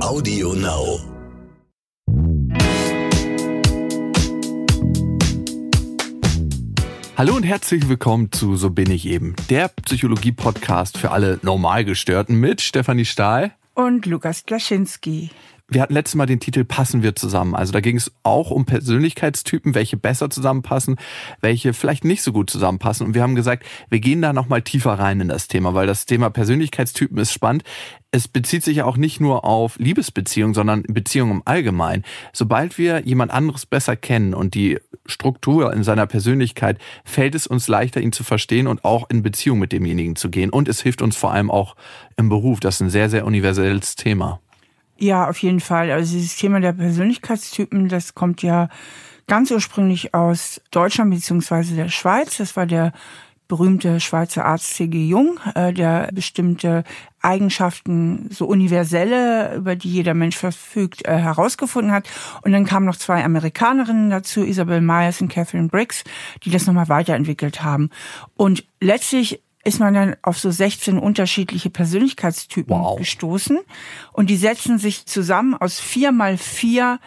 Audio Now. Hallo und herzlich willkommen zu So bin ich eben, der Psychologie-Podcast für alle Normalgestörten mit Stefanie Stahl und Lukas Glaschinski. Wir hatten letztes Mal den Titel Passen wir zusammen. Also da ging es auch um Persönlichkeitstypen, welche besser zusammenpassen, welche vielleicht nicht so gut zusammenpassen. Und wir haben gesagt, wir gehen da nochmal tiefer rein in das Thema, weil das Thema Persönlichkeitstypen ist spannend. Es bezieht sich ja auch nicht nur auf Liebesbeziehungen, sondern Beziehungen im Allgemeinen. Sobald wir jemand anderes besser kennen und die Struktur in seiner Persönlichkeit, fällt es uns leichter, ihn zu verstehen und auch in Beziehung mit demjenigen zu gehen. Und es hilft uns vor allem auch im Beruf. Das ist ein sehr, sehr universelles Thema. Ja, auf jeden Fall. Also dieses Thema der Persönlichkeitstypen, das kommt ja ganz ursprünglich aus Deutschland bzw. der Schweiz. Das war der berühmte Schweizer Arzt C.G. Jung, äh, der bestimmte Eigenschaften, so universelle, über die jeder Mensch verfügt, äh, herausgefunden hat. Und dann kamen noch zwei Amerikanerinnen dazu, Isabel Myers und Catherine Briggs, die das nochmal weiterentwickelt haben. Und letztlich ist man dann auf so 16 unterschiedliche Persönlichkeitstypen wow. gestoßen. Und die setzen sich zusammen aus vier mal vier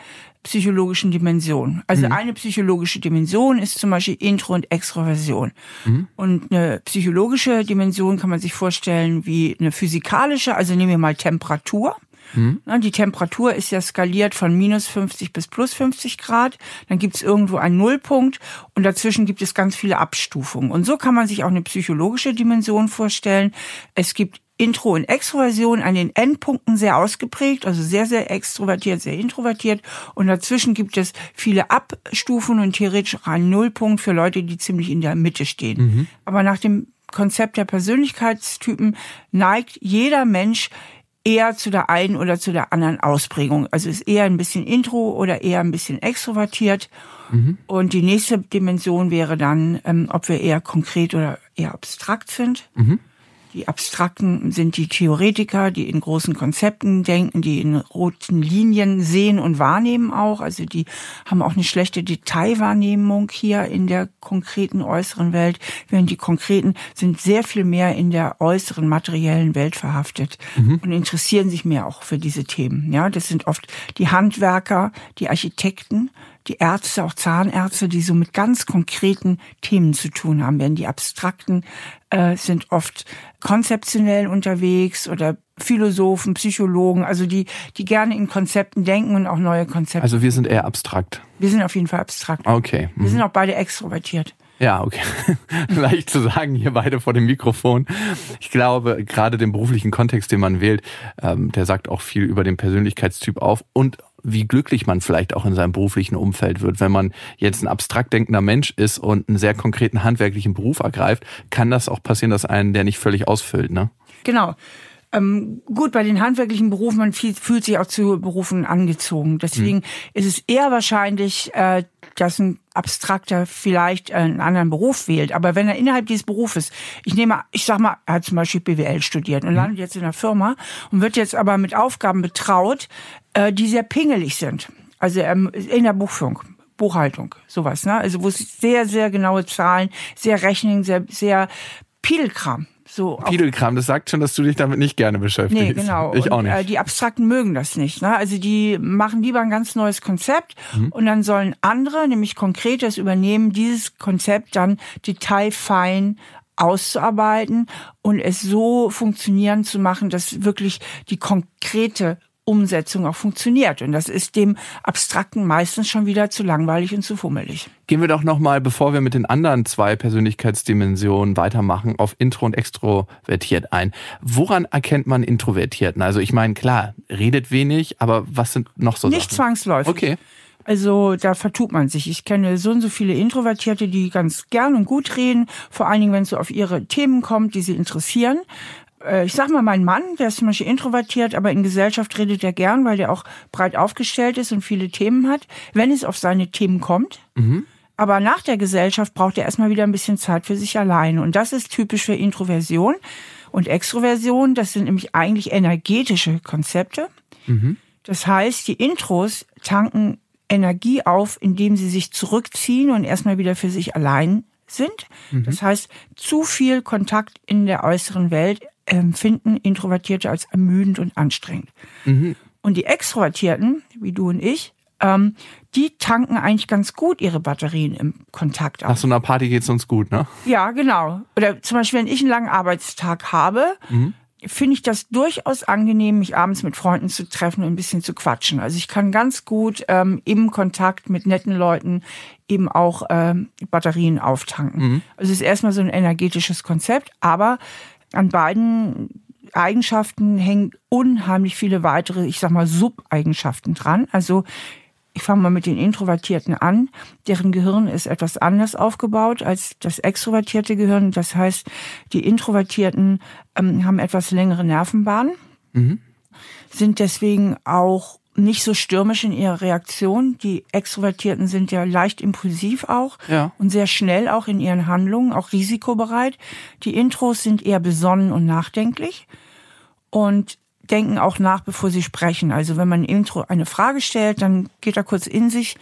psychologischen Dimensionen. Also mhm. eine psychologische Dimension ist zum Beispiel Intro- und Extroversion. Mhm. Und eine psychologische Dimension kann man sich vorstellen wie eine physikalische, also nehmen wir mal Temperatur. Mhm. Die Temperatur ist ja skaliert von minus 50 bis plus 50 Grad. Dann gibt es irgendwo einen Nullpunkt und dazwischen gibt es ganz viele Abstufungen. Und so kann man sich auch eine psychologische Dimension vorstellen. Es gibt Intro- und Extroversion an den Endpunkten sehr ausgeprägt, also sehr, sehr extrovertiert, sehr introvertiert. Und dazwischen gibt es viele Abstufen und theoretisch auch einen Nullpunkt für Leute, die ziemlich in der Mitte stehen. Mhm. Aber nach dem Konzept der Persönlichkeitstypen neigt jeder Mensch eher zu der einen oder zu der anderen Ausprägung. Also ist eher ein bisschen intro oder eher ein bisschen extrovertiert. Mhm. Und die nächste Dimension wäre dann, ähm, ob wir eher konkret oder eher abstrakt sind. Mhm. Die Abstrakten sind die Theoretiker, die in großen Konzepten denken, die in roten Linien sehen und wahrnehmen auch. Also die haben auch eine schlechte Detailwahrnehmung hier in der konkreten äußeren Welt, während die Konkreten sind sehr viel mehr in der äußeren materiellen Welt verhaftet mhm. und interessieren sich mehr auch für diese Themen. Ja, das sind oft die Handwerker, die Architekten, die Ärzte, auch Zahnärzte, die so mit ganz konkreten Themen zu tun haben, Denn die abstrakten äh, sind oft konzeptionell unterwegs oder Philosophen, Psychologen, also die, die gerne in Konzepten denken und auch neue Konzepte. Also wir sind eher abstrakt. Wir sind auf jeden Fall abstrakt. Okay. Mhm. Wir sind auch beide extrovertiert. Ja, okay. Leicht zu sagen, hier beide vor dem Mikrofon. Ich glaube, gerade den beruflichen Kontext, den man wählt, ähm, der sagt auch viel über den Persönlichkeitstyp auf und wie glücklich man vielleicht auch in seinem beruflichen Umfeld wird. Wenn man jetzt ein abstrakt denkender Mensch ist und einen sehr konkreten handwerklichen Beruf ergreift, kann das auch passieren, dass einen der nicht völlig ausfüllt, ne? Genau. Ähm, gut, bei den handwerklichen Berufen, man fühlt sich auch zu Berufen angezogen. Deswegen hm. ist es eher wahrscheinlich, äh, dass ein Abstrakter vielleicht einen anderen Beruf wählt. Aber wenn er innerhalb dieses Berufes, ich nehme, ich sag mal, er hat zum Beispiel BWL studiert und mhm. landet jetzt in einer Firma und wird jetzt aber mit Aufgaben betraut, äh, die sehr pingelig sind. Also ähm, in der Buchführung. Buchhaltung, sowas, ne? Also wo es sehr, sehr genaue Zahlen, sehr Rechnungen, sehr, sehr Pidelkram so, Fiedelkram, das sagt schon, dass du dich damit nicht gerne beschäftigst. Nee, genau. Ich und, auch nicht. Äh, die Abstrakten mögen das nicht. Ne? Also die machen lieber ein ganz neues Konzept mhm. und dann sollen andere, nämlich Konkretes, übernehmen, dieses Konzept dann detailfein auszuarbeiten und es so funktionieren zu machen, dass wirklich die konkrete Umsetzung auch funktioniert. Und das ist dem Abstrakten meistens schon wieder zu langweilig und zu fummelig. Gehen wir doch nochmal, bevor wir mit den anderen zwei Persönlichkeitsdimensionen weitermachen, auf Intro und Extrovertiert ein. Woran erkennt man Introvertierten? Also ich meine, klar, redet wenig, aber was sind noch so Nicht Sachen? zwangsläufig. Okay. Also da vertut man sich. Ich kenne so und so viele Introvertierte, die ganz gern und gut reden, vor allen Dingen, wenn es so auf ihre Themen kommt, die sie interessieren. Äh, ich sag mal, mein Mann, der ist zum Beispiel introvertiert, aber in Gesellschaft redet er gern, weil der auch breit aufgestellt ist und viele Themen hat, wenn es auf seine Themen kommt. Mhm. Aber nach der Gesellschaft braucht er erstmal wieder ein bisschen Zeit für sich allein. Und das ist typisch für Introversion und Extroversion. Das sind nämlich eigentlich energetische Konzepte. Mhm. Das heißt, die Intros tanken Energie auf, indem sie sich zurückziehen und erstmal wieder für sich allein sind. Mhm. Das heißt, zu viel Kontakt in der äußeren Welt empfinden ähm, Introvertierte als ermüdend und anstrengend. Mhm. Und die Extrovertierten, wie du und ich, ähm, die tanken eigentlich ganz gut ihre Batterien im Kontakt auf. Nach so einer Party geht es uns gut, ne? Ja, genau. Oder zum Beispiel, wenn ich einen langen Arbeitstag habe, mhm. finde ich das durchaus angenehm, mich abends mit Freunden zu treffen und ein bisschen zu quatschen. Also ich kann ganz gut ähm, im Kontakt mit netten Leuten eben auch ähm, Batterien auftanken. Mhm. Also es ist erstmal so ein energetisches Konzept, aber an beiden Eigenschaften hängen unheimlich viele weitere, ich sag mal, Subeigenschaften dran. Also ich fange mal mit den Introvertierten an. Deren Gehirn ist etwas anders aufgebaut als das extrovertierte Gehirn. Das heißt, die Introvertierten ähm, haben etwas längere Nervenbahnen, mhm. sind deswegen auch nicht so stürmisch in ihrer Reaktion. Die Extrovertierten sind ja leicht impulsiv auch ja. und sehr schnell auch in ihren Handlungen, auch risikobereit. Die Intros sind eher besonnen und nachdenklich und denken auch nach, bevor sie sprechen. Also wenn man Intro eine Frage stellt, dann geht er kurz in sich,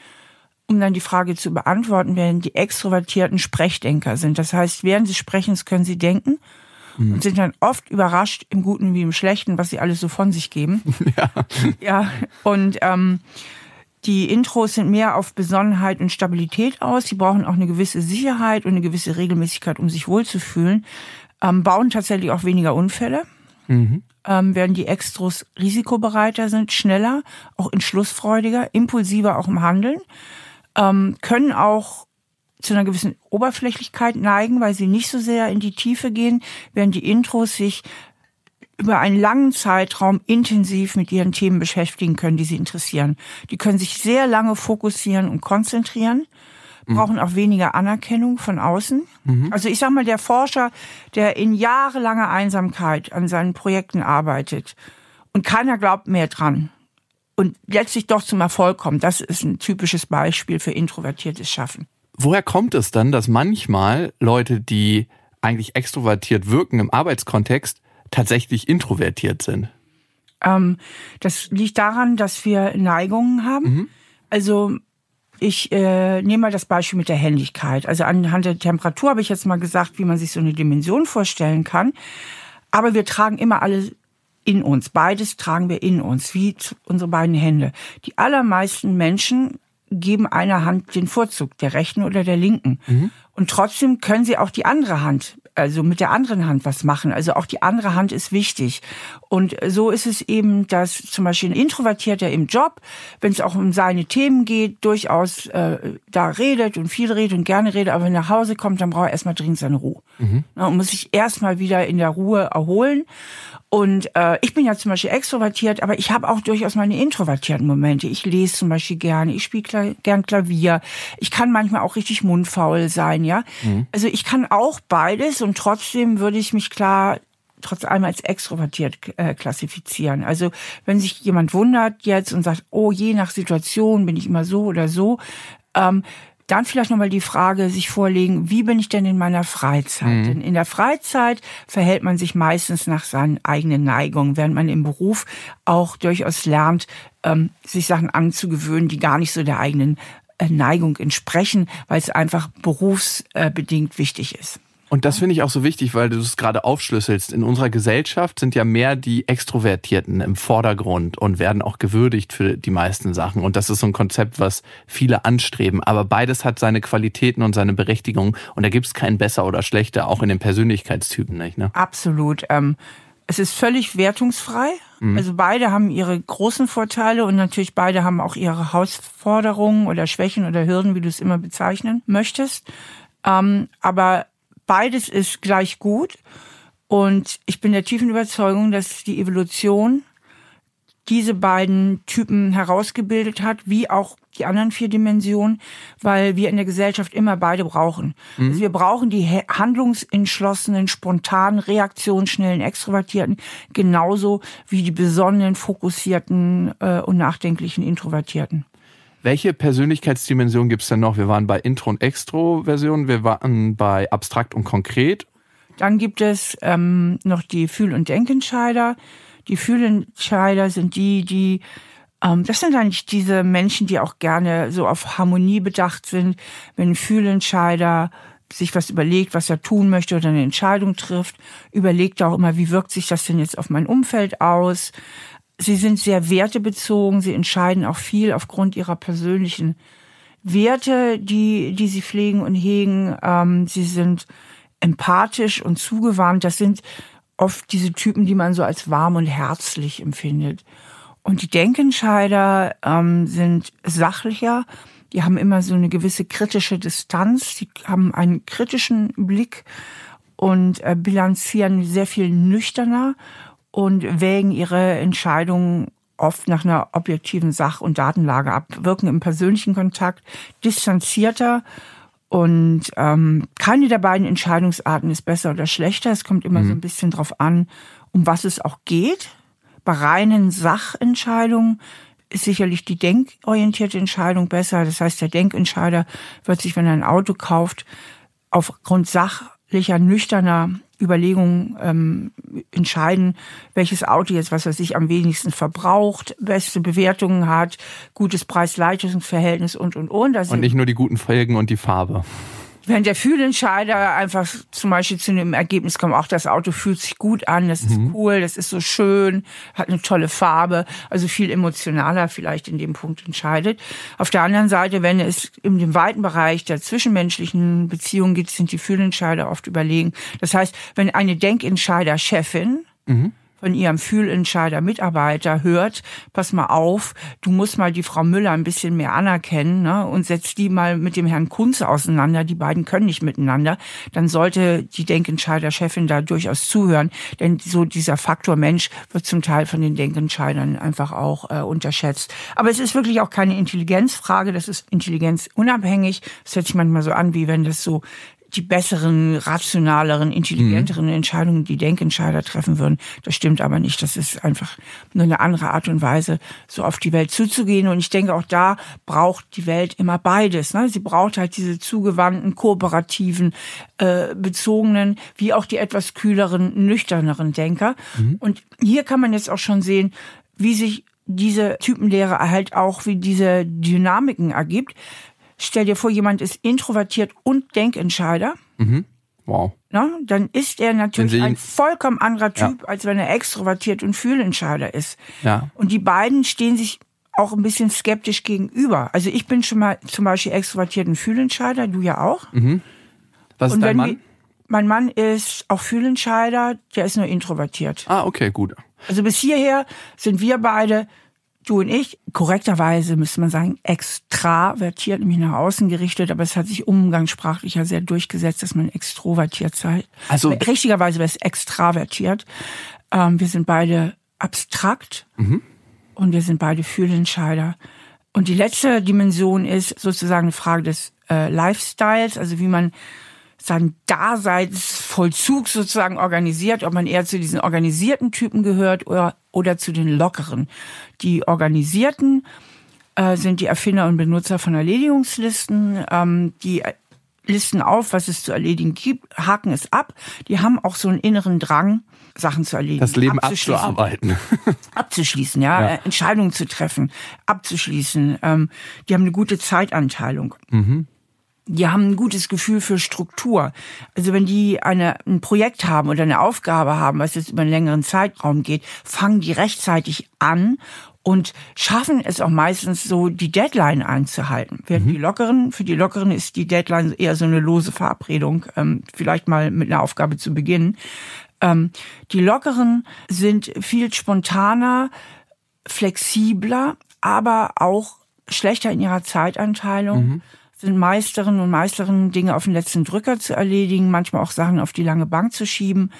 um dann die Frage zu beantworten, während die Extrovertierten Sprechdenker sind. Das heißt, während sie sprechen, können sie denken mhm. und sind dann oft überrascht, im Guten wie im Schlechten, was sie alles so von sich geben. Ja. Ja. Und ähm, die Intros sind mehr auf Besonnenheit und Stabilität aus. Sie brauchen auch eine gewisse Sicherheit und eine gewisse Regelmäßigkeit, um sich wohlzufühlen. Ähm, bauen tatsächlich auch weniger Unfälle. Mhm. Ähm, während die Extros risikobereiter sind, schneller, auch entschlussfreudiger, impulsiver auch im Handeln, ähm, können auch zu einer gewissen Oberflächlichkeit neigen, weil sie nicht so sehr in die Tiefe gehen, während die Intros sich über einen langen Zeitraum intensiv mit ihren Themen beschäftigen können, die sie interessieren. Die können sich sehr lange fokussieren und konzentrieren, mhm. brauchen auch weniger Anerkennung von außen. Mhm. Also ich sag mal, der Forscher, der in jahrelanger Einsamkeit an seinen Projekten arbeitet und keiner glaubt mehr dran und letztlich doch zum Erfolg kommt, das ist ein typisches Beispiel für introvertiertes Schaffen woher kommt es dann, dass manchmal Leute, die eigentlich extrovertiert wirken im Arbeitskontext, tatsächlich introvertiert sind? Ähm, das liegt daran, dass wir Neigungen haben. Mhm. Also ich äh, nehme mal das Beispiel mit der Händigkeit. Also anhand der Temperatur habe ich jetzt mal gesagt, wie man sich so eine Dimension vorstellen kann. Aber wir tragen immer alle in uns. Beides tragen wir in uns, wie unsere beiden Hände. Die allermeisten Menschen geben einer Hand den Vorzug, der rechten oder der linken. Mhm. Und trotzdem können sie auch die andere Hand, also mit der anderen Hand was machen. Also auch die andere Hand ist wichtig. Und so ist es eben, dass zum Beispiel ein Introvertierter im Job, wenn es auch um seine Themen geht, durchaus äh, da redet und viel redet und gerne redet, aber wenn er nach Hause kommt, dann braucht er erstmal dringend seine Ruhe. Mhm. und muss sich erstmal wieder in der Ruhe erholen. Und äh, ich bin ja zum Beispiel extrovertiert, aber ich habe auch durchaus meine introvertierten Momente. Ich lese zum Beispiel gerne, ich spiele Kla gern Klavier, ich kann manchmal auch richtig mundfaul sein, ja. Mhm. Also ich kann auch beides und trotzdem würde ich mich klar trotz allem als extrovertiert äh, klassifizieren. Also wenn sich jemand wundert jetzt und sagt, oh, je nach Situation bin ich immer so oder so, ähm, dann vielleicht nochmal die Frage sich vorlegen, wie bin ich denn in meiner Freizeit? Mhm. Denn in der Freizeit verhält man sich meistens nach seinen eigenen Neigungen, während man im Beruf auch durchaus lernt, ähm, sich Sachen anzugewöhnen, die gar nicht so der eigenen äh, Neigung entsprechen, weil es einfach berufsbedingt wichtig ist. Und das finde ich auch so wichtig, weil du es gerade aufschlüsselst. In unserer Gesellschaft sind ja mehr die Extrovertierten im Vordergrund und werden auch gewürdigt für die meisten Sachen. Und das ist so ein Konzept, was viele anstreben. Aber beides hat seine Qualitäten und seine Berechtigung. Und da gibt es keinen besser oder schlechter, auch in den Persönlichkeitstypen nicht. Ne? Absolut. Ähm, es ist völlig wertungsfrei. Mhm. Also beide haben ihre großen Vorteile und natürlich beide haben auch ihre Herausforderungen oder Schwächen oder Hürden, wie du es immer bezeichnen möchtest. Ähm, aber beides ist gleich gut. Und ich bin der tiefen Überzeugung, dass die Evolution diese beiden Typen herausgebildet hat, wie auch die anderen vier Dimensionen, weil wir in der Gesellschaft immer beide brauchen. Mhm. Also wir brauchen die handlungsentschlossenen, spontanen, reaktionsschnellen, extrovertierten, genauso wie die besonnenen, fokussierten äh, und nachdenklichen Introvertierten. Welche Persönlichkeitsdimension gibt es denn noch? Wir waren bei Intro- und Extro-Version, wir waren bei Abstrakt und Konkret. Dann gibt es ähm, noch die Fühl- und Denkentscheider. Die Fühlentscheider sind die, die ähm, das sind eigentlich diese Menschen, die auch gerne so auf Harmonie bedacht sind. Wenn ein Fühlentscheider sich was überlegt, was er tun möchte oder eine Entscheidung trifft, überlegt er auch immer, wie wirkt sich das denn jetzt auf mein Umfeld aus? Sie sind sehr wertebezogen, sie entscheiden auch viel aufgrund ihrer persönlichen Werte, die, die sie pflegen und hegen. Ähm, sie sind empathisch und zugewandt. Das sind oft diese Typen, die man so als warm und herzlich empfindet. Und die Denkentscheider ähm, sind sachlicher. Die haben immer so eine gewisse kritische Distanz. Die haben einen kritischen Blick und äh, bilanzieren sehr viel nüchterner und wägen ihre Entscheidungen oft nach einer objektiven Sach- und Datenlage ab, wirken im persönlichen Kontakt distanzierter und ähm, keine der beiden Entscheidungsarten ist besser oder schlechter. Es kommt immer mhm. so ein bisschen drauf an, um was es auch geht. Bei reinen Sachentscheidungen ist sicherlich die denkorientierte Entscheidung besser. Das heißt, der Denkentscheider wird sich, wenn er ein Auto kauft, aufgrund sachlicher, nüchterner Überlegungen ähm, entscheiden, welches Auto jetzt, was er sich am wenigsten verbraucht, beste Bewertungen hat, gutes Preis-Leistungsverhältnis und und und. und nicht nur die guten Felgen und die Farbe wenn der Fühlentscheider einfach zum Beispiel zu einem Ergebnis kommt, auch das Auto fühlt sich gut an, das ist mhm. cool, das ist so schön, hat eine tolle Farbe, also viel emotionaler vielleicht in dem Punkt entscheidet. Auf der anderen Seite, wenn es in dem weiten Bereich der zwischenmenschlichen Beziehungen geht, sind die Fühlentscheider oft überlegen. Das heißt, wenn eine Denkentscheider-Chefin mhm von ihrem Fühlentscheider Mitarbeiter hört, pass mal auf, du musst mal die Frau Müller ein bisschen mehr anerkennen ne, und setzt die mal mit dem Herrn Kunze auseinander, die beiden können nicht miteinander, dann sollte die Denkentscheider-Chefin da durchaus zuhören, denn so dieser Faktor Mensch wird zum Teil von den Denkentscheidern einfach auch äh, unterschätzt. Aber es ist wirklich auch keine Intelligenzfrage, das ist intelligenzunabhängig. Das hört sich manchmal so an, wie wenn das so die besseren, rationaleren, intelligenteren mhm. Entscheidungen, die Denkentscheider treffen würden. Das stimmt aber nicht. Das ist einfach nur eine andere Art und Weise, so auf die Welt zuzugehen. Und ich denke, auch da braucht die Welt immer beides. Ne? Sie braucht halt diese zugewandten, kooperativen, äh, bezogenen, wie auch die etwas kühleren, nüchterneren Denker. Mhm. Und hier kann man jetzt auch schon sehen, wie sich diese Typenlehre halt auch, wie diese Dynamiken ergibt. Stell dir vor, jemand ist introvertiert und Denkentscheider. Mhm. Wow. Na, dann ist er natürlich ein vollkommen anderer Typ, ja. als wenn er extrovertiert und Fühlentscheider ist. Ja. Und die beiden stehen sich auch ein bisschen skeptisch gegenüber. Also ich bin schon mal zum Beispiel extrovertiert und Fühlentscheider, du ja auch. Mhm. Was und ist dein Mann? mein Mann ist auch Fühlentscheider, der ist nur introvertiert. Ah, okay, gut. Also bis hierher sind wir beide du und ich, korrekterweise müsste man sagen, extravertiert, nämlich nach außen gerichtet, aber es hat sich umgangssprachlich ja sehr durchgesetzt, dass man extrovertiert sei. Also richtigerweise wäre es extravertiert. Ähm, wir sind beide abstrakt mhm. und wir sind beide Fühlentscheider. Und die letzte Dimension ist sozusagen eine Frage des äh, Lifestyles, also wie man sein Daseinsvollzug sozusagen organisiert, ob man eher zu diesen organisierten Typen gehört oder, oder zu den lockeren. Die organisierten äh, sind die Erfinder und Benutzer von Erledigungslisten, ähm, die Listen auf, was es zu erledigen gibt, haken es ab. Die haben auch so einen inneren Drang, Sachen zu erledigen. Das Leben abzuarbeiten. Abzuschließen, ja, ja. Äh, Entscheidungen zu treffen, abzuschließen. Ähm, die haben eine gute Zeitanteilung. Mhm die haben ein gutes Gefühl für Struktur. Also wenn die eine, ein Projekt haben oder eine Aufgabe haben, was jetzt über einen längeren Zeitraum geht, fangen die rechtzeitig an und schaffen es auch meistens so, die Deadline einzuhalten. Während mhm. die Lockeren, für die Lockeren ist die Deadline eher so eine lose Verabredung, ähm, vielleicht mal mit einer Aufgabe zu beginnen. Ähm, die Lockeren sind viel spontaner, flexibler, aber auch schlechter in ihrer Zeitanteilung. Mhm sind Meisterinnen und Meisterinnen, Dinge auf den letzten Drücker zu erledigen, manchmal auch Sachen auf die lange Bank zu schieben.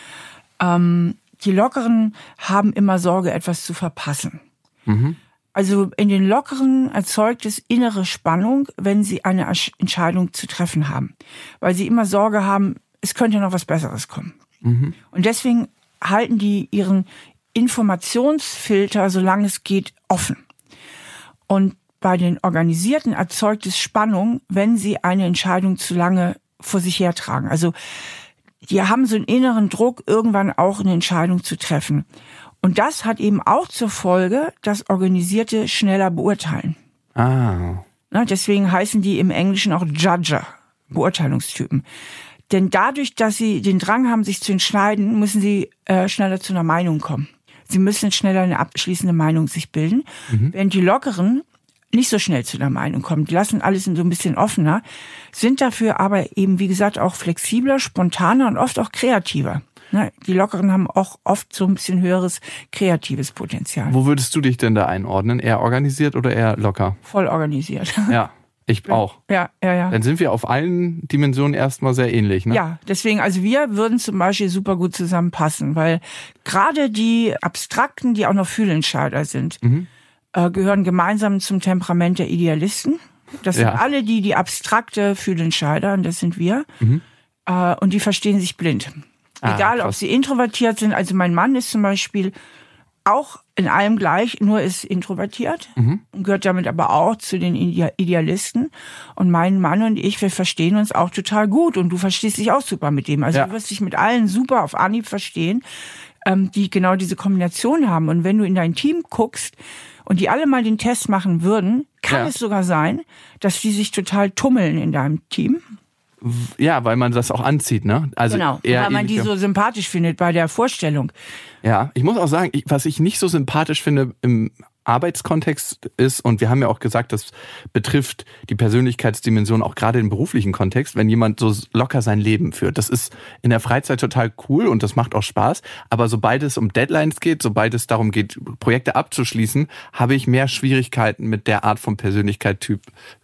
Ähm, die Lockeren haben immer Sorge, etwas zu verpassen. Mhm. Also in den Lockeren erzeugt es innere Spannung, wenn sie eine Entscheidung zu treffen haben, weil sie immer Sorge haben, es könnte noch was Besseres kommen. Mhm. Und deswegen halten die ihren Informationsfilter, solange es geht, offen. Und bei den Organisierten erzeugt es Spannung, wenn sie eine Entscheidung zu lange vor sich hertragen. Also die haben so einen inneren Druck, irgendwann auch eine Entscheidung zu treffen. Und das hat eben auch zur Folge, dass Organisierte schneller beurteilen. Ah. Na, deswegen heißen die im Englischen auch Judger, Beurteilungstypen. Denn dadurch, dass sie den Drang haben, sich zu entscheiden, müssen sie äh, schneller zu einer Meinung kommen. Sie müssen schneller eine abschließende Meinung sich bilden. Mhm. Während die Lockeren nicht so schnell zu einer Meinung kommen, die lassen alles so ein bisschen offener, sind dafür aber eben, wie gesagt, auch flexibler, spontaner und oft auch kreativer. Ne? Die Lockeren haben auch oft so ein bisschen höheres kreatives Potenzial. Wo würdest du dich denn da einordnen? Eher organisiert oder eher locker? Voll organisiert. Ja. Ich auch. Ja, ja, ja. Dann sind wir auf allen Dimensionen erstmal sehr ähnlich, ne? Ja, deswegen, also wir würden zum Beispiel super gut zusammenpassen, weil gerade die Abstrakten, die auch noch Fühlentscheider sind, mhm äh, gehören gemeinsam zum Temperament der Idealisten. Das sind ja. alle die, die Abstrakte für den Scheidern, das sind wir. Mhm. Äh, und die verstehen sich blind. Ah, Egal, krass. ob sie introvertiert sind. Also mein Mann ist zum Beispiel auch in allem gleich, nur ist introvertiert mhm. und gehört damit aber auch zu den Idealisten. Und mein Mann und ich, wir verstehen uns auch total gut und du verstehst dich auch super mit dem. Also ja. du wirst dich mit allen super auf Anhieb verstehen, ähm, die genau diese Kombination haben. Und wenn du in dein Team guckst, und die alle mal den Test machen würden, kann ja. es sogar sein, dass die sich total tummeln in deinem Team. Ja, weil man das auch anzieht, ne? Also genau, weil man die so sympathisch findet bei der Vorstellung. Ja, ich muss auch sagen, was ich nicht so sympathisch finde im Arbeitskontext ist. Und wir haben ja auch gesagt, das betrifft die Persönlichkeitsdimension auch gerade im beruflichen Kontext, wenn jemand so locker sein Leben führt. Das ist in der Freizeit total cool und das macht auch Spaß. Aber sobald es um Deadlines geht, sobald es darum geht, Projekte abzuschließen, habe ich mehr Schwierigkeiten mit der Art von Persönlichkeitstyp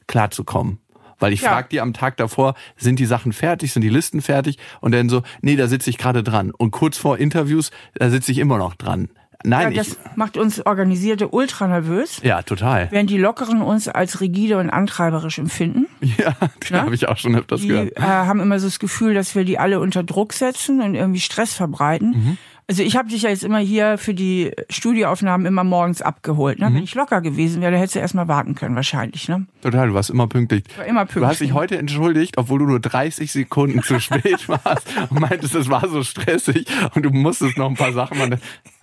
klarzukommen. Weil ich ja. frage die am Tag davor, sind die Sachen fertig, sind die Listen fertig? Und dann so, nee, da sitze ich gerade dran. Und kurz vor Interviews, da sitze ich immer noch dran. Nein, ja, das ich, macht uns Organisierte ultra nervös. Ja, total. Während die Lockeren uns als rigide und antreiberisch empfinden. Ja, die ne? habe ich auch schon öfters die, gehört. Die äh, haben immer so das Gefühl, dass wir die alle unter Druck setzen und irgendwie Stress verbreiten. Mhm. Also ich habe dich ja jetzt immer hier für die Studioaufnahmen immer morgens abgeholt. Ne? Mhm. Wenn ich locker gewesen wäre, hättest du erstmal warten können wahrscheinlich. Ne? Total, du warst immer pünktlich. War immer pünktlich. Du hast dich heute entschuldigt, obwohl du nur 30 Sekunden zu spät warst und meintest, es war so stressig und du musstest noch ein paar Sachen machen.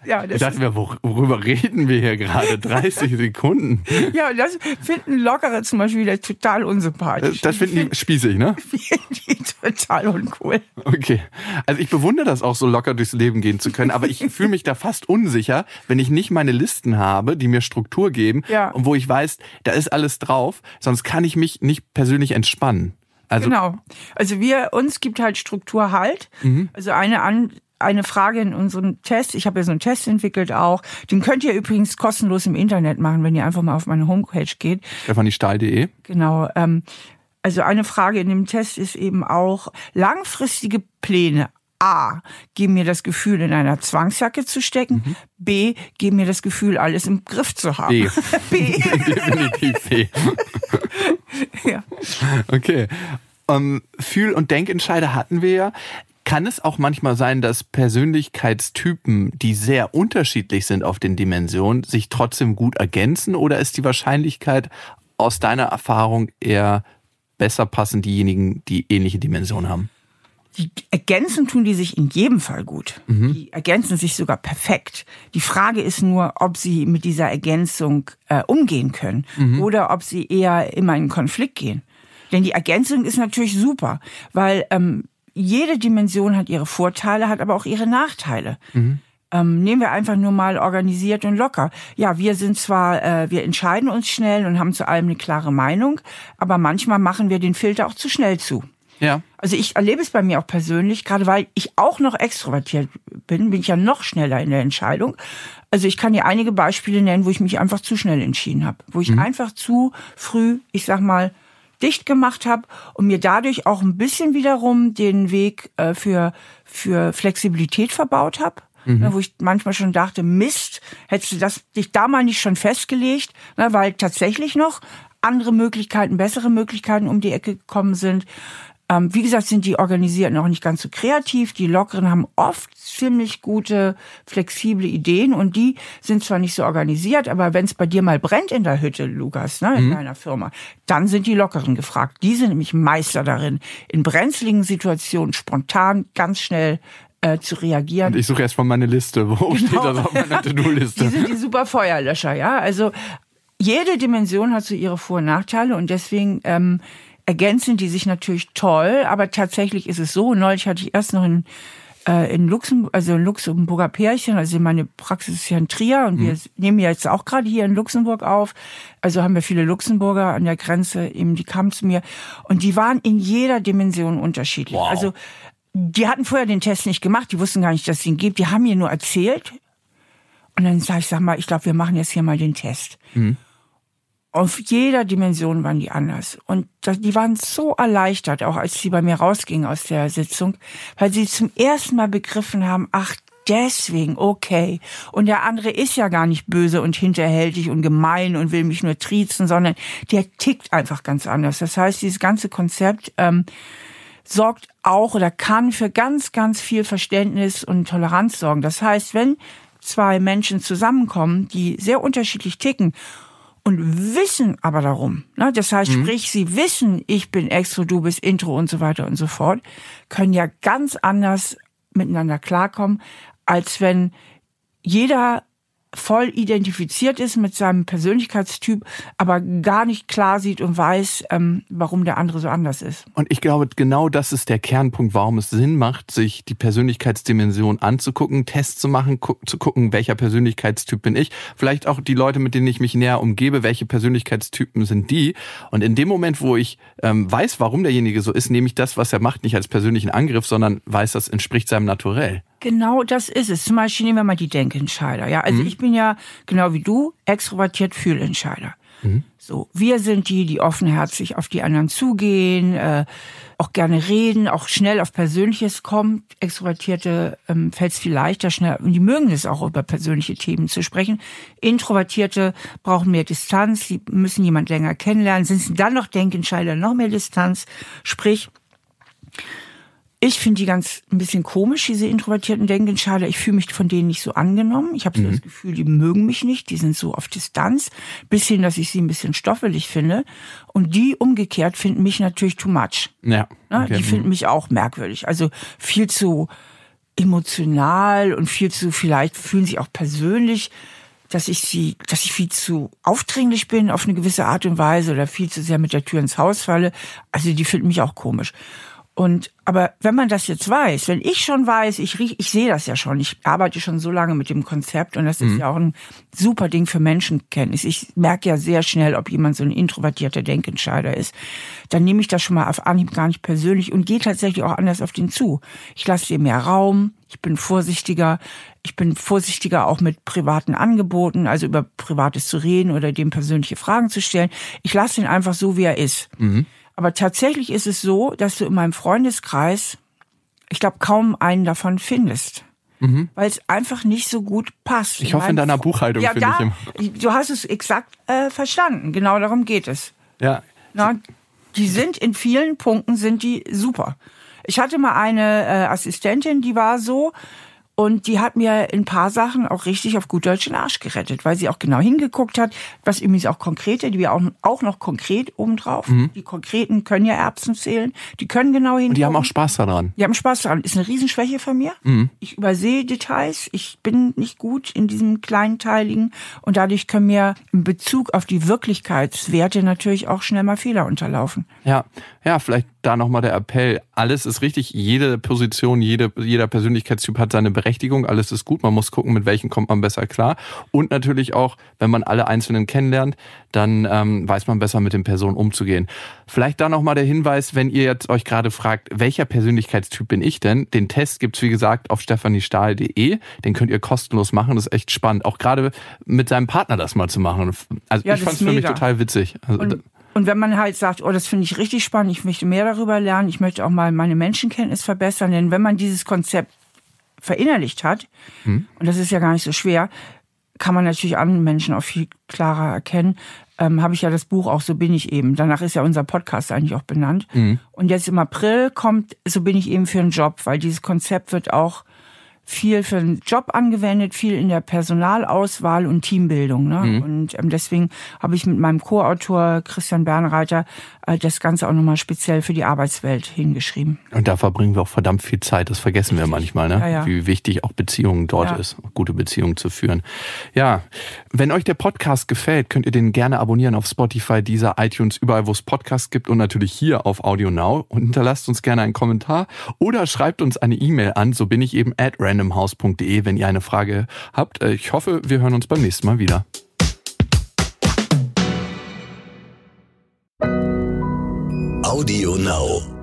Ja, das ich dachte mir, worüber reden wir hier gerade? 30 Sekunden. ja, das finden Lockere zum Beispiel wieder total unsympathisch. Das finden die spießig, ne? die total uncool. Okay. Also ich bewundere das auch, so locker durchs Leben gehen zu können, aber ich fühle mich da fast unsicher, wenn ich nicht meine Listen habe, die mir Struktur geben ja. und wo ich weiß, da ist alles drauf, sonst kann ich mich nicht persönlich entspannen. Also genau. Also wir, uns gibt halt Struktur halt. Mhm. Also eine An eine Frage in unserem Test. Ich habe ja so einen Test entwickelt auch. Den könnt ihr übrigens kostenlos im Internet machen, wenn ihr einfach mal auf meine Homepage geht. Stefaniestahl.de. Genau. Ähm, also eine Frage in dem Test ist eben auch langfristige Pläne. A, geben mir das Gefühl, in einer Zwangsjacke zu stecken. Mhm. B, geben mir das Gefühl, alles im Griff zu haben. B. B. Definitiv B. ja. Okay. Um, ähm, Fühl- und Denkentscheide hatten wir ja. Kann es auch manchmal sein, dass Persönlichkeitstypen, die sehr unterschiedlich sind auf den Dimensionen, sich trotzdem gut ergänzen? Oder ist die Wahrscheinlichkeit aus deiner Erfahrung eher besser passen diejenigen, die ähnliche Dimensionen haben? Die ergänzen tun die sich in jedem Fall gut. Mhm. Die ergänzen sich sogar perfekt. Die Frage ist nur, ob sie mit dieser Ergänzung äh, umgehen können mhm. oder ob sie eher immer in Konflikt gehen. Denn die Ergänzung ist natürlich super, weil ähm, jede Dimension hat ihre Vorteile, hat aber auch ihre Nachteile. Mhm. Ähm, nehmen wir einfach nur mal organisiert und locker. Ja, wir sind zwar, äh, wir entscheiden uns schnell und haben zu allem eine klare Meinung, aber manchmal machen wir den Filter auch zu schnell zu. Ja. Also ich erlebe es bei mir auch persönlich, gerade weil ich auch noch extrovertiert bin, bin ich ja noch schneller in der Entscheidung. Also ich kann dir einige Beispiele nennen, wo ich mich einfach zu schnell entschieden habe, wo ich mhm. einfach zu früh, ich sag mal, dicht gemacht habe und mir dadurch auch ein bisschen wiederum den Weg äh, für, für Flexibilität verbaut habe. Mhm. Ne, wo ich manchmal schon dachte, Mist, hättest du das dich da nicht schon festgelegt, na, ne, weil tatsächlich noch andere Möglichkeiten, bessere Möglichkeiten um die Ecke gekommen sind. Ähm, wie gesagt, sind die Organisierten auch nicht ganz so kreativ. Die Lockeren haben oft ziemlich gute, flexible Ideen und die sind zwar nicht so organisiert, aber wenn es bei dir mal brennt in der Hütte, Lukas, ne, in mhm. deiner Firma, dann sind die Lockeren gefragt. Die sind nämlich Meister darin, in brenzligen Situationen spontan, ganz schnell äh, zu reagieren. Und ich suche erstmal meine Liste. Wo genau. steht das auf meiner To-Do-Liste? die sind die super Feuerlöscher, ja. Also jede Dimension hat so ihre Vor- und Nachteile und deswegen ähm, ergänzen die sich natürlich toll, aber tatsächlich ist es so, neulich hatte ich erst noch ein äh, in Luxemburg, also in Luxemburger Pärchen, also meine Praxis ist ja in Trier und mhm. wir nehmen ja jetzt auch gerade hier in Luxemburg auf. Also haben wir viele Luxemburger an der Grenze, eben die kamen zu mir und die waren in jeder Dimension unterschiedlich. Wow. Also die hatten vorher den Test nicht gemacht, die wussten gar nicht, dass es ihn gibt. Die haben mir nur erzählt und dann sage ich, sag mal, ich glaube, wir machen jetzt hier mal den Test. Mhm auf jeder Dimension waren die anders. Und die waren so erleichtert, auch als sie bei mir rausgingen aus der Sitzung, weil sie zum ersten Mal begriffen haben, ach, deswegen, okay. Und der andere ist ja gar nicht böse und hinterhältig und gemein und will mich nur triezen, sondern der tickt einfach ganz anders. Das heißt, dieses ganze Konzept ähm, sorgt auch oder kann für ganz, ganz viel Verständnis und Toleranz sorgen. Das heißt, wenn zwei Menschen zusammenkommen, die sehr unterschiedlich ticken und wissen aber darum. Ne? Das heißt, mhm. sprich, sie wissen, ich bin Extra, du bist Intro und so weiter und so fort, können ja ganz anders miteinander klarkommen, als wenn jeder voll identifiziert ist mit seinem Persönlichkeitstyp, aber gar nicht klar sieht und weiß, ähm, warum der andere so anders ist. Und ich glaube, genau das ist der Kernpunkt, warum es Sinn macht, sich die Persönlichkeitsdimension anzugucken, Tests zu machen, gu zu gucken, welcher Persönlichkeitstyp bin ich. Vielleicht auch die Leute, mit denen ich mich näher umgebe, welche Persönlichkeitstypen sind die. Und in dem Moment, wo ich ähm, weiß, warum derjenige so ist, nehme ich das, was er macht, nicht als persönlichen Angriff, sondern weiß, das entspricht seinem Naturell. Genau das ist es. Zum Beispiel nehmen wir mal die Denkentscheider. Ja, also mhm. ich bin ja genau wie du extrovertiert Fühlentscheider. Mhm. So, wir sind die, die offenherzig auf die anderen zugehen, äh, auch gerne reden, auch schnell auf Persönliches kommt. Extrovertierte ähm, fällt es viel leichter, schnell, und die mögen es auch, über persönliche Themen zu sprechen. Introvertierte brauchen mehr Distanz, die müssen jemand länger kennenlernen, sind dann noch Denkentscheider, noch mehr Distanz. Sprich, ich finde die ganz ein bisschen komisch, diese introvertierten Denkentscheider. Ich fühle mich von denen nicht so angenommen. Ich habe so mhm. das Gefühl, die mögen mich nicht. Die sind so auf Distanz. Bis hin, dass ich sie ein bisschen stoffelig finde. Und die umgekehrt finden mich natürlich too much. Ja. Okay. Die mhm. finden mich auch merkwürdig. Also viel zu emotional und viel zu, vielleicht fühlen sie auch persönlich dass ich sie, dass ich viel zu aufdringlich bin auf eine gewisse Art und Weise oder viel zu sehr mit der Tür ins Haus falle. Also die finden mich auch komisch. Und aber wenn man das jetzt weiß, wenn ich schon weiß, ich riech, ich sehe das ja schon, ich arbeite schon so lange mit dem Konzept und das ist mhm. ja auch ein super Ding für Menschenkenntnis. Ich merke ja sehr schnell, ob jemand so ein introvertierter Denkentscheider ist. Dann nehme ich das schon mal auf Anhieb gar nicht persönlich und gehe tatsächlich auch anders auf den zu. Ich lasse ihm mehr Raum, ich bin vorsichtiger, ich bin vorsichtiger auch mit privaten Angeboten, also über Privates zu reden oder dem persönliche Fragen zu stellen. Ich lasse ihn einfach so, wie er ist. Mhm. Aber tatsächlich ist es so, dass du in meinem Freundeskreis, ich glaube, kaum einen davon findest. Mhm. Weil es einfach nicht so gut passt. Ich hoffe, in, deiner Buchhaltung ja, finde ich immer. Du hast es exakt äh, verstanden. Genau darum geht es. Ja. Na, die sind in vielen Punkten sind die super. Ich hatte mal eine äh, Assistentin, die war so, und die hat mir ein paar Sachen auch richtig auf gut deutschen Arsch gerettet, weil sie auch genau hingeguckt hat, was übrigens auch konkrete, die wir auch, auch noch konkret obendrauf. Mhm. Die Konkreten können ja Erbsen zählen, die können genau hingucken. Und die haben auch Spaß daran. Die haben Spaß daran. Ist eine Riesenschwäche von mir. Mhm. Ich übersehe Details, ich bin nicht gut in diesem kleinteiligen und dadurch können mir in Bezug auf die Wirklichkeitswerte natürlich auch schnell mal Fehler unterlaufen. Ja, ja, vielleicht da nochmal der Appell, alles ist richtig, jede Position, jede, jeder Persönlichkeitstyp hat seine Berechtigung, alles ist gut, man muss gucken, mit welchen kommt man besser klar. Und natürlich auch, wenn man alle Einzelnen kennenlernt, dann ähm, weiß man besser, mit den Personen umzugehen. Vielleicht da nochmal der Hinweis, wenn ihr jetzt euch gerade fragt, welcher Persönlichkeitstyp bin ich denn? Den Test gibt es, wie gesagt, auf stephaniestahl.de, den könnt ihr kostenlos machen, das ist echt spannend. Auch gerade mit seinem Partner das mal zu machen. Also ja, ich fand es für mich total witzig. Also, und wenn man halt sagt, oh, das finde ich richtig spannend, ich möchte mehr darüber lernen, ich möchte auch mal meine Menschenkenntnis verbessern, denn wenn man dieses Konzept verinnerlicht hat, hm. und das ist ja gar nicht so schwer, kann man natürlich anderen Menschen auch viel klarer erkennen. Ähm, Habe ich ja das Buch auch So bin ich eben. Danach ist ja unser Podcast eigentlich auch benannt. Mhm. Und jetzt im April kommt So bin ich eben für einen Job, weil dieses Konzept wird auch viel für den Job angewendet, viel in der Personalauswahl und Teambildung. Ne? Mhm. Und ähm, deswegen habe ich mit meinem Co-Autor Christian Bernreiter äh, das Ganze auch nochmal speziell für die Arbeitswelt hingeschrieben. Und da verbringen wir auch verdammt viel Zeit. Das vergessen wir manchmal, ne? Ja, ja. wie wichtig auch Beziehungen dort ja. ist, gute Beziehungen zu führen. Ja, wenn euch der Podcast gefällt, könnt ihr den gerne abonnieren auf Spotify, dieser iTunes, überall, wo es Podcasts gibt und natürlich hier auf Audio Now. Und hinterlasst uns gerne einen Kommentar oder schreibt uns eine E-Mail an, so bin ich eben at random randomhouse.de, wenn ihr eine Frage habt. Äh, ich hoffe, wir hören uns beim nächsten Mal wieder. Audio Now.